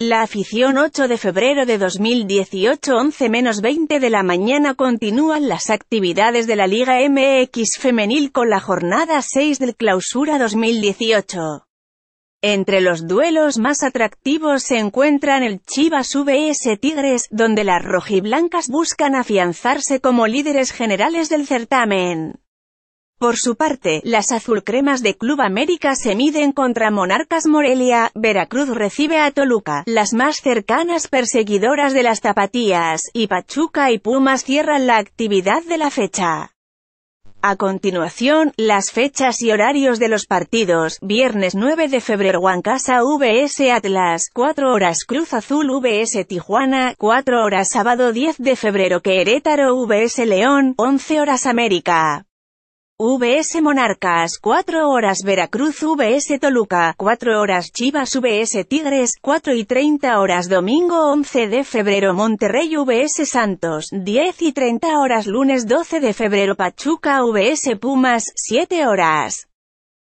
La afición 8 de febrero de 2018 11 menos 20 de la mañana continúan las actividades de la Liga MX femenil con la jornada 6 del clausura 2018. Entre los duelos más atractivos se encuentran el Chivas VS Tigres, donde las rojiblancas buscan afianzarse como líderes generales del certamen. Por su parte, las azulcremas de Club América se miden contra Monarcas Morelia, Veracruz recibe a Toluca, las más cercanas perseguidoras de las zapatillas, y Pachuca y Pumas cierran la actividad de la fecha. A continuación, las fechas y horarios de los partidos, viernes 9 de febrero Huancasa VS Atlas, 4 horas Cruz Azul VS Tijuana, 4 horas sábado 10 de febrero Querétaro VS León, 11 horas América, VS Monarcas, 4 horas Veracruz, VS Toluca, 4 horas Chivas, VS Tigres, 4 y 30 horas domingo 11 de febrero Monterrey, VS Santos, 10 y 30 horas lunes 12 de febrero Pachuca, VS Pumas, 7 horas.